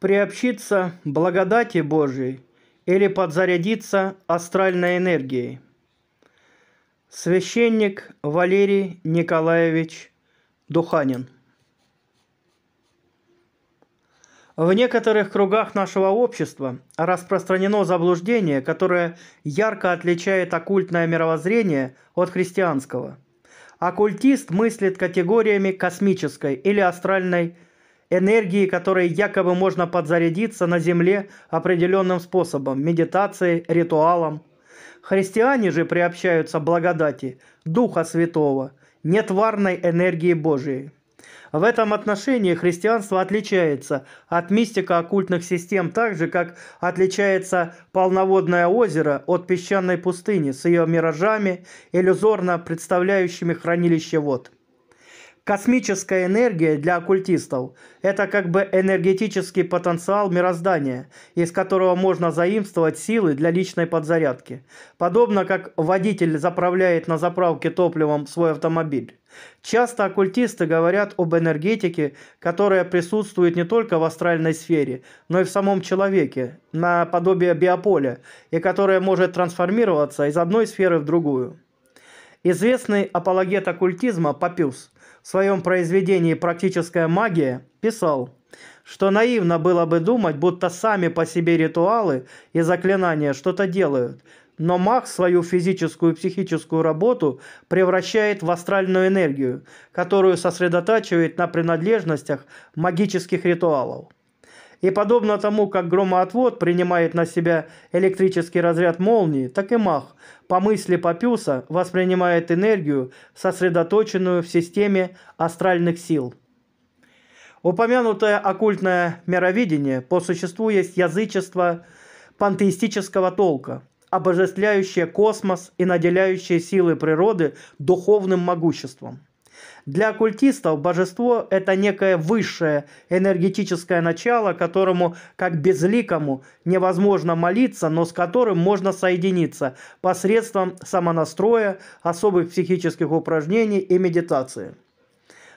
приобщиться благодати Божией или подзарядиться астральной энергией. Священник Валерий Николаевич Духанин. В некоторых кругах нашего общества распространено заблуждение, которое ярко отличает оккультное мировоззрение от христианского. Оккультист мыслит категориями космической или астральной энергии энергии, которой якобы можно подзарядиться на земле определенным способом – медитацией, ритуалом. Христиане же приобщаются благодати Духа Святого, нетварной энергии Божией. В этом отношении христианство отличается от мистико-оккультных систем так же, как отличается полноводное озеро от песчаной пустыни с ее миражами, иллюзорно представляющими хранилище вод. Космическая энергия для оккультистов – это как бы энергетический потенциал мироздания, из которого можно заимствовать силы для личной подзарядки. Подобно как водитель заправляет на заправке топливом свой автомобиль. Часто оккультисты говорят об энергетике, которая присутствует не только в астральной сфере, но и в самом человеке, наподобие биополя, и которая может трансформироваться из одной сферы в другую. Известный апологет оккультизма Папюс – в своем произведении «Практическая магия» писал, что наивно было бы думать, будто сами по себе ритуалы и заклинания что-то делают, но маг свою физическую и психическую работу превращает в астральную энергию, которую сосредотачивает на принадлежностях магических ритуалов. И подобно тому, как громоотвод принимает на себя электрический разряд молнии, так и мах по мысли Папюса воспринимает энергию, сосредоточенную в системе астральных сил. Упомянутое оккультное мировидение по существу есть язычество пантеистического толка, обожествляющее космос и наделяющее силы природы духовным могуществом. Для оккультистов божество – это некое высшее энергетическое начало, которому, как безликому, невозможно молиться, но с которым можно соединиться посредством самонастроя, особых психических упражнений и медитации.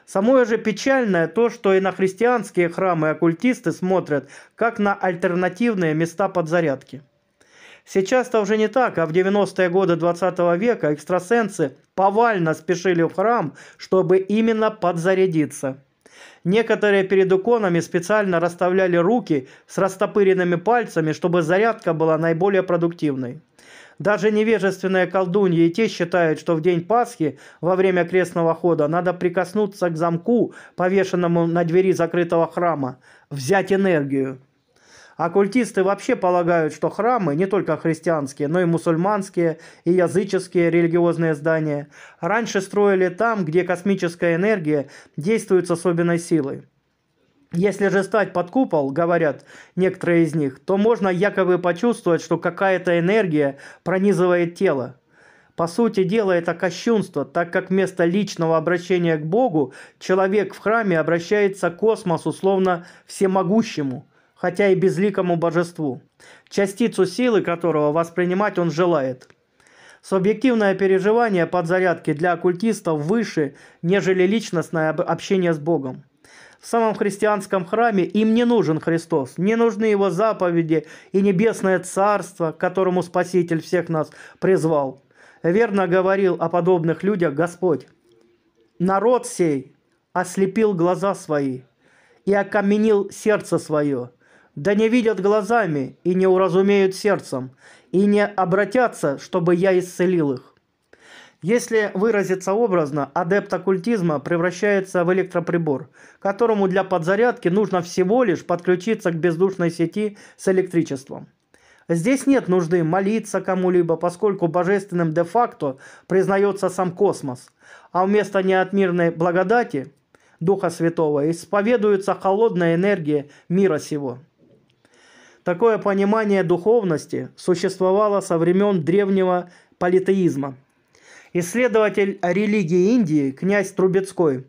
Самое же печальное то, что и на христианские храмы оккультисты смотрят, как на альтернативные места подзарядки. Сейчас-то уже не так, а в 90-е годы 20 -го века экстрасенсы повально спешили в храм, чтобы именно подзарядиться. Некоторые перед иконами специально расставляли руки с растопыренными пальцами, чтобы зарядка была наиболее продуктивной. Даже невежественные колдуньи и те считают, что в день Пасхи во время крестного хода надо прикоснуться к замку, повешенному на двери закрытого храма, взять энергию. Оккультисты вообще полагают, что храмы, не только христианские, но и мусульманские, и языческие религиозные здания, раньше строили там, где космическая энергия действует с особенной силой. Если же стать под купол, говорят некоторые из них, то можно якобы почувствовать, что какая-то энергия пронизывает тело. По сути дела, это кощунство, так как вместо личного обращения к Богу человек в храме обращается к космосу, словно всемогущему – хотя и безликому божеству, частицу силы которого воспринимать он желает. Субъективное переживание подзарядки для оккультистов выше, нежели личностное общение с Богом. В самом христианском храме им не нужен Христос, не нужны его заповеди и небесное царство, к которому Спаситель всех нас призвал. Верно говорил о подобных людях Господь. Народ сей ослепил глаза свои и окаменил сердце свое – да не видят глазами и не уразумеют сердцем, и не обратятся, чтобы я исцелил их. Если выразиться образно, адепт оккультизма превращается в электроприбор, которому для подзарядки нужно всего лишь подключиться к бездушной сети с электричеством. Здесь нет нужды молиться кому-либо, поскольку божественным де-факто признается сам космос, а вместо неотмирной благодати Духа Святого исповедуется холодная энергия мира сего. Такое понимание духовности существовало со времен древнего политеизма. Исследователь религии Индии князь Трубецкой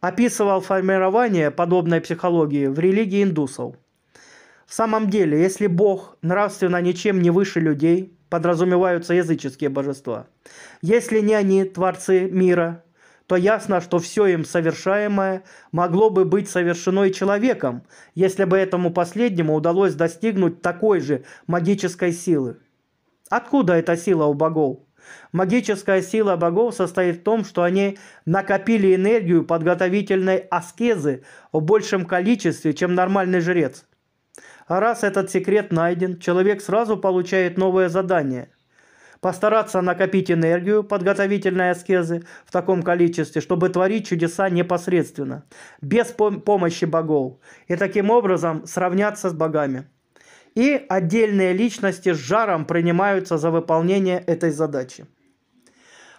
описывал формирование подобной психологии в религии индусов. В самом деле, если Бог нравственно ничем не выше людей, подразумеваются языческие божества. Если не они, творцы мира, то ясно, что все им совершаемое могло бы быть совершено и человеком, если бы этому последнему удалось достигнуть такой же магической силы. Откуда эта сила у богов? Магическая сила богов состоит в том, что они накопили энергию подготовительной аскезы в большем количестве, чем нормальный жрец. А раз этот секрет найден, человек сразу получает новое задание – постараться накопить энергию подготовительные аскезы в таком количестве, чтобы творить чудеса непосредственно, без помощи богов, и таким образом сравняться с богами. И отдельные личности с жаром принимаются за выполнение этой задачи.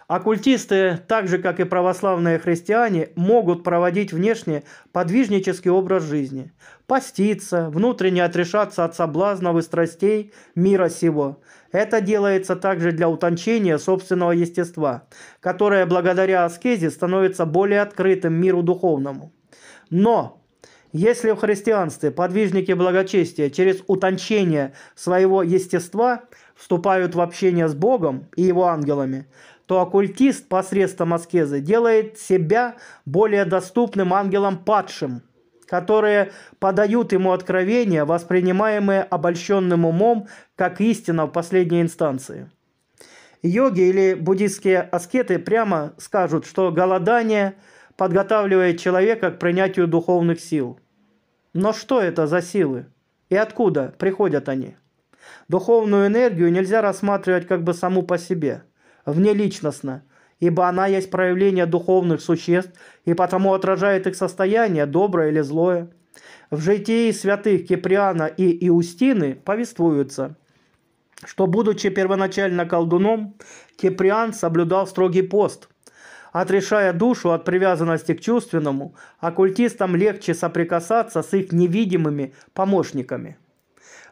Оккультисты, так же как и православные христиане, могут проводить внешне подвижнический образ жизни, поститься, внутренне отрешаться от соблазнов и страстей мира сего. Это делается также для утончения собственного естества, которое благодаря аскезе становится более открытым миру духовному. Но если в христианстве подвижники благочестия через утончение своего естества вступают в общение с Богом и его ангелами – то оккультист посредством аскезы делает себя более доступным ангелам падшим, которые подают ему откровения, воспринимаемые обольщенным умом как истина в последней инстанции. Йоги или буддистские аскеты прямо скажут, что голодание подготавливает человека к принятию духовных сил. Но что это за силы? И откуда приходят они? Духовную энергию нельзя рассматривать как бы саму по себе – внеличностно, ибо она есть проявление духовных существ и потому отражает их состояние, доброе или злое. В житии святых Киприана и Иустины повествуется, что, будучи первоначально колдуном, Киприан соблюдал строгий пост – отрешая душу от привязанности к чувственному, оккультистам легче соприкасаться с их невидимыми помощниками.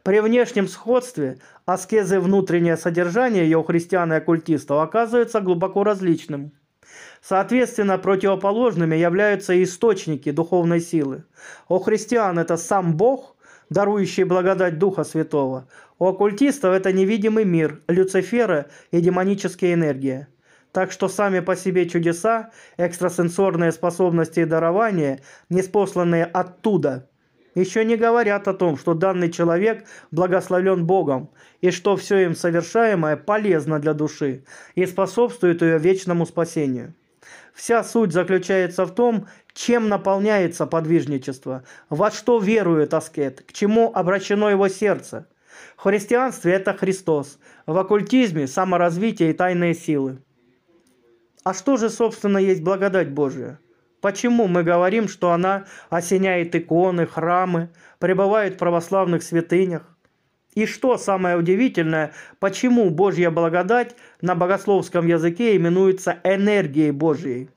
При внешнем сходстве аскезы внутреннее содержание ее христиан и оккультистов оказываются глубоко различным. Соответственно, противоположными являются источники духовной силы. У христиан это сам Бог, дарующий благодать Духа Святого. У оккультистов это невидимый мир, Люцифера и демонические энергии. Так что сами по себе чудеса, экстрасенсорные способности и дарования, неспосланные оттуда – еще не говорят о том, что данный человек благословлен Богом, и что все им совершаемое полезно для души и способствует ее вечному спасению. Вся суть заключается в том, чем наполняется подвижничество, во что верует аскет, к чему обращено его сердце. В христианстве это Христос, в оккультизме – саморазвитие и тайные силы. А что же, собственно, есть благодать Божия? Почему мы говорим, что она осеняет иконы, храмы, пребывает в православных святынях? И что самое удивительное, почему Божья благодать на богословском языке именуется энергией Божьей?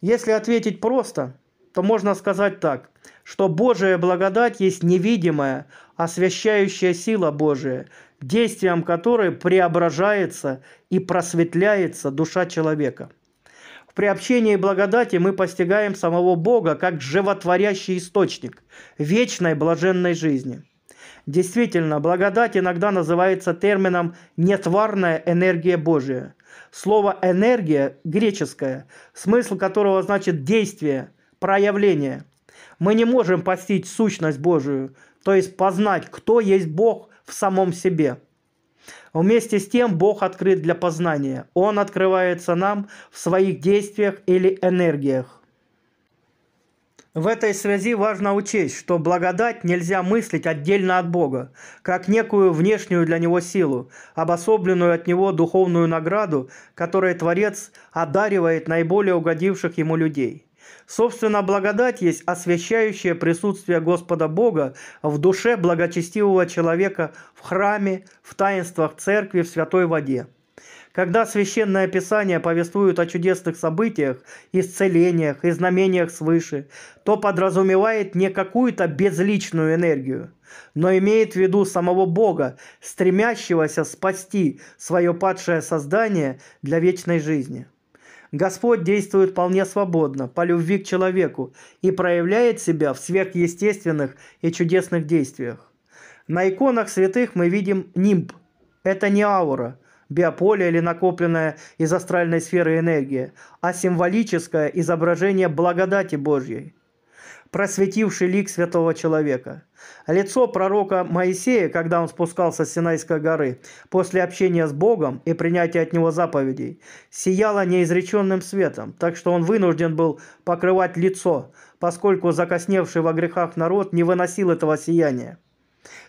Если ответить просто, то можно сказать так, что Божья благодать есть невидимая, освящающая сила Божия, действием которой преображается и просветляется душа человека – при приобщении благодати мы постигаем самого Бога как животворящий источник вечной блаженной жизни. Действительно, благодать иногда называется термином «нетварная энергия Божия». Слово «энергия» греческое, смысл которого значит «действие», «проявление». Мы не можем постичь сущность Божию, то есть познать, кто есть Бог в самом себе – Вместе с тем Бог открыт для познания. Он открывается нам в своих действиях или энергиях. В этой связи важно учесть, что благодать нельзя мыслить отдельно от Бога, как некую внешнюю для Него силу, обособленную от Него духовную награду, которой Творец одаривает наиболее угодивших Ему людей – Собственно, благодать есть освящающее присутствие Господа Бога в душе благочестивого человека в храме, в таинствах церкви, в святой воде. Когда Священное Писание повествует о чудесных событиях, исцелениях и знамениях свыше, то подразумевает не какую-то безличную энергию, но имеет в виду самого Бога, стремящегося спасти свое падшее создание для вечной жизни. Господь действует вполне свободно, по любви к человеку и проявляет себя в сверхъестественных и чудесных действиях. На иконах святых мы видим нимб. Это не аура, биополе или накопленная из астральной сферы энергия, а символическое изображение благодати Божьей – просветивший лик святого человека. Лицо пророка Моисея, когда он спускался с Синайской горы, после общения с Богом и принятия от него заповедей, сияло неизреченным светом, так что он вынужден был покрывать лицо, поскольку закосневший во грехах народ не выносил этого сияния.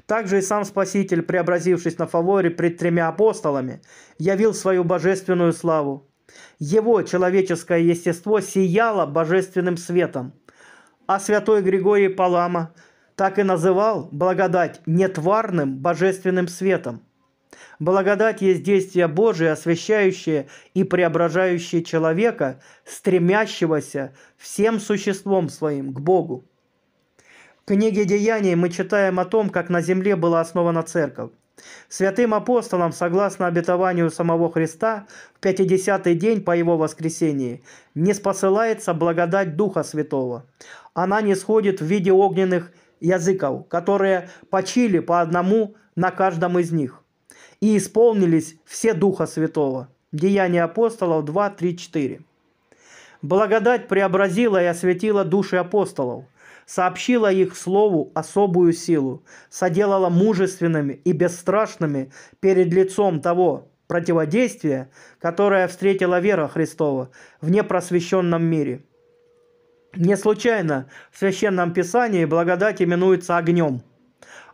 Также и сам Спаситель, преобразившись на фаворе пред тремя апостолами, явил свою божественную славу. Его человеческое естество сияло божественным светом – а святой Григорий Палама так и называл благодать нетварным божественным светом. Благодать есть действие Божие, освящающее и преображающее человека, стремящегося всем существом своим к Богу. В книге «Деяний» мы читаем о том, как на земле была основана церковь. Святым апостолам, согласно обетованию самого Христа, в пятидесятый день по его воскресении не спосылается благодать Духа Святого. Она не сходит в виде огненных языков, которые почили по одному на каждом из них. И исполнились все Духа Святого. Деяния апостолов 2, 3, 4. Благодать преобразила и осветила души апостолов – сообщила их слову особую силу, соделала мужественными и бесстрашными перед лицом того противодействия, которое встретила вера Христова в непросвещенном мире. Не случайно в Священном Писании благодать именуется огнем.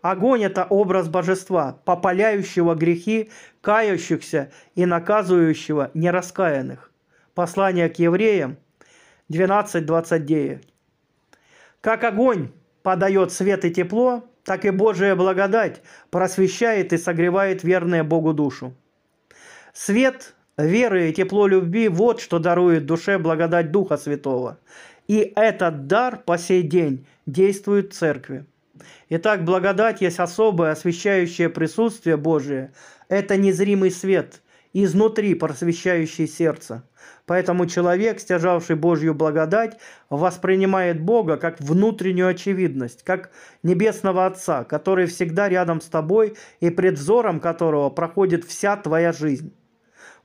Огонь – это образ божества, попаляющего грехи, кающихся и наказывающего нераскаянных. Послание к евреям 12.29. Как огонь подает свет и тепло, так и Божия благодать просвещает и согревает верное Богу душу. Свет веры и тепло любви – вот что дарует душе благодать Духа Святого. И этот дар по сей день действует в церкви. Итак, благодать есть особое освещающее присутствие Божие. Это незримый свет – изнутри просвещающий сердце. Поэтому человек, стяжавший Божью благодать, воспринимает Бога как внутреннюю очевидность, как небесного Отца, который всегда рядом с тобой и пред взором которого проходит вся твоя жизнь.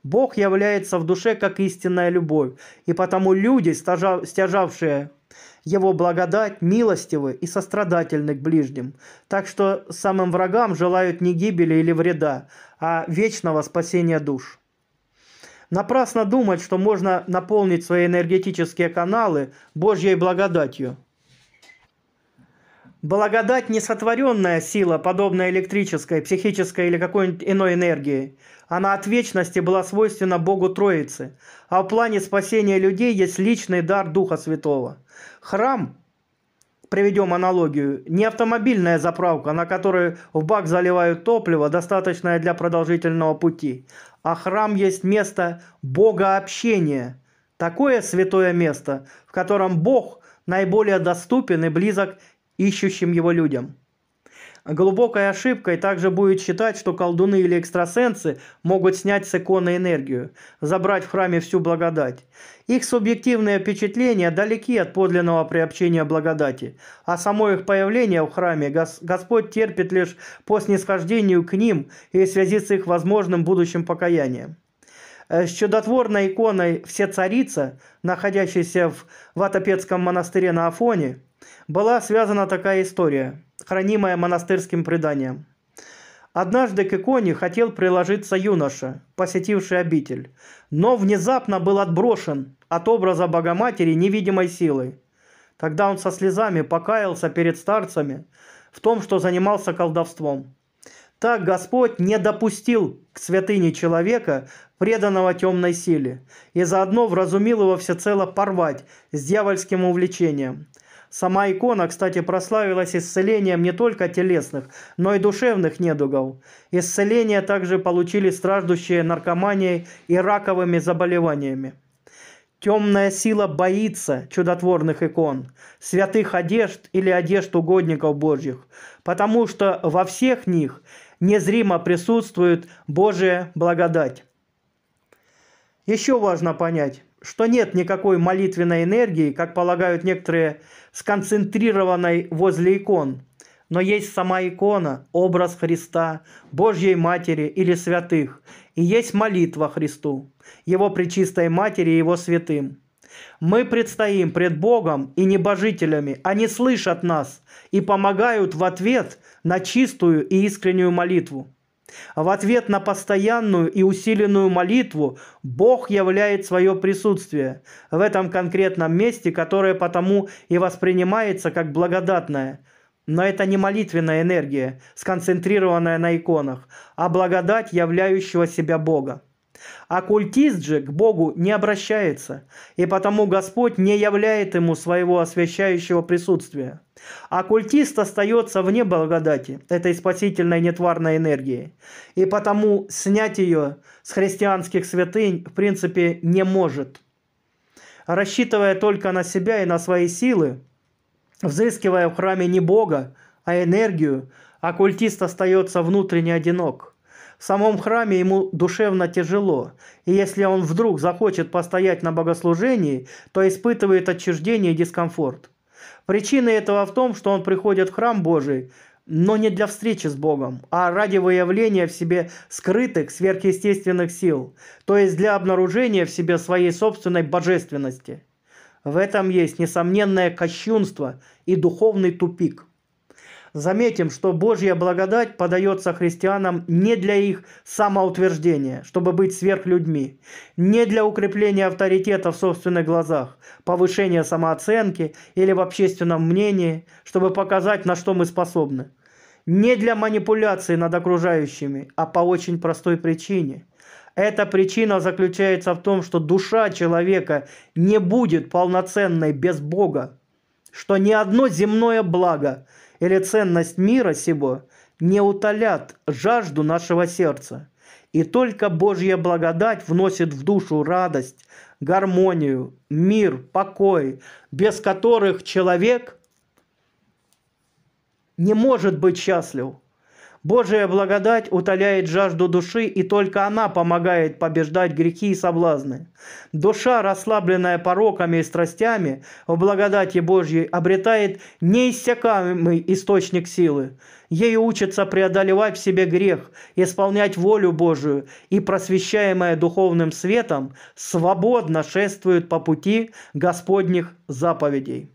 Бог является в душе как истинная любовь, и потому люди, стяжавшие его благодать милостивы и сострадательны к ближним. Так что самым врагам желают не гибели или вреда, а вечного спасения душ. Напрасно думать, что можно наполнить свои энергетические каналы Божьей благодатью. Благодать – не сотворенная сила, подобная электрической, психической или какой-нибудь иной энергии. Она от вечности была свойственна Богу Троице, а в плане спасения людей есть личный дар Духа Святого – Храм, приведем аналогию, не автомобильная заправка, на которой в бак заливают топливо, достаточное для продолжительного пути, а храм есть место Бога общения, такое святое место, в котором Бог наиболее доступен и близок ищущим его людям. Глубокой ошибкой также будет считать, что колдуны или экстрасенсы могут снять с иконы энергию, забрать в храме всю благодать. Их субъективные впечатления далеки от подлинного приобщения благодати, а само их появление в храме Гос Господь терпит лишь по снисхождению к ним и в связи с их возможным будущим покаянием э, с чудотворной иконой Всецарица, находящейся в Ватопецком монастыре на Афоне, была связана такая история хранимое монастырским преданием. Однажды к иконе хотел приложиться юноша, посетивший обитель, но внезапно был отброшен от образа Богоматери невидимой силой. Тогда он со слезами покаялся перед старцами в том, что занимался колдовством. Так Господь не допустил к святыне человека, преданного темной силе, и заодно вразумил его всецело порвать с дьявольским увлечением. Сама икона, кстати, прославилась исцелением не только телесных, но и душевных недугов. Исцеление также получили страждущие наркоманией и раковыми заболеваниями. Темная сила боится чудотворных икон, святых одежд или одежд угодников Божьих, потому что во всех них незримо присутствует Божья благодать. Еще важно понять, что нет никакой молитвенной энергии, как полагают некоторые, сконцентрированной возле икон, но есть сама икона, образ Христа, Божьей Матери или святых, и есть молитва Христу, Его Пречистой Матери и Его святым. Мы предстоим пред Богом и небожителями, они слышат нас и помогают в ответ на чистую и искреннюю молитву. В ответ на постоянную и усиленную молитву Бог являет свое присутствие в этом конкретном месте, которое потому и воспринимается как благодатное – но это не молитвенная энергия, сконцентрированная на иконах, а благодать являющего себя Бога. Оккультист же к Богу не обращается, и потому Господь не являет ему своего освящающего присутствия. Оккультист остается вне благодати, этой спасительной нетварной энергии, и потому снять ее с христианских святынь в принципе не может. Рассчитывая только на себя и на свои силы, Взыскивая в храме не Бога, а энергию, оккультист остается внутренне одинок. В самом храме ему душевно тяжело, и если он вдруг захочет постоять на богослужении, то испытывает отчуждение и дискомфорт. Причина этого в том, что он приходит в храм Божий, но не для встречи с Богом, а ради выявления в себе скрытых сверхъестественных сил, то есть для обнаружения в себе своей собственной божественности – в этом есть несомненное кощунство и духовный тупик. Заметим, что Божья благодать подается христианам не для их самоутверждения, чтобы быть сверхлюдьми, не для укрепления авторитета в собственных глазах, повышения самооценки или в общественном мнении, чтобы показать, на что мы способны, не для манипуляции над окружающими, а по очень простой причине – эта причина заключается в том, что душа человека не будет полноценной без Бога, что ни одно земное благо или ценность мира сего не утолят жажду нашего сердца. И только Божья благодать вносит в душу радость, гармонию, мир, покой, без которых человек не может быть счастлив – Божья благодать утоляет жажду души, и только она помогает побеждать грехи и соблазны. Душа, расслабленная пороками и страстями, в благодати Божьей обретает неиссякаемый источник силы. Ей учится преодолевать в себе грех, исполнять волю Божию, и, просвещаемая духовным светом, свободно шествует по пути Господних заповедей.